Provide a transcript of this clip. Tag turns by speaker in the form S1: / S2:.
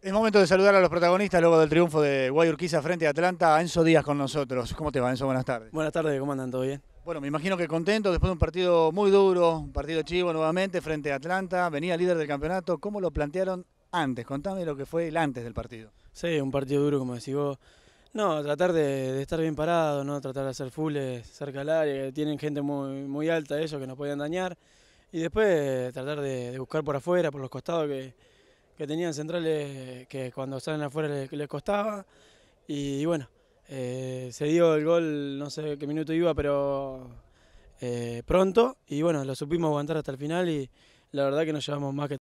S1: Es momento de saludar a los protagonistas luego del triunfo de Guayurquiza frente a Atlanta. Enzo Díaz con nosotros. ¿Cómo te va, Enzo? Buenas tardes. Buenas tardes, ¿cómo andan? ¿Todo bien? Bueno, me imagino que contento después de un partido muy duro, un partido chivo nuevamente frente a Atlanta. Venía líder del campeonato. ¿Cómo lo plantearon antes? Contame lo que fue el antes del partido. Sí, un partido duro, como decís vos.
S2: No, tratar de, estar bien parado, no tratar de hacer fulles eh, cerca al área, tienen gente muy, muy alta eso que nos podían dañar. Y después eh, tratar de buscar por afuera, por los costados, que que tenían centrales que cuando salen afuera les, costaba. Y, bueno, eh, se dio el gol, no sé qué minuto iba, pero eh, pronto. Y bueno, lo supimos aguantar hasta el final y la verdad que nos llevamos más que...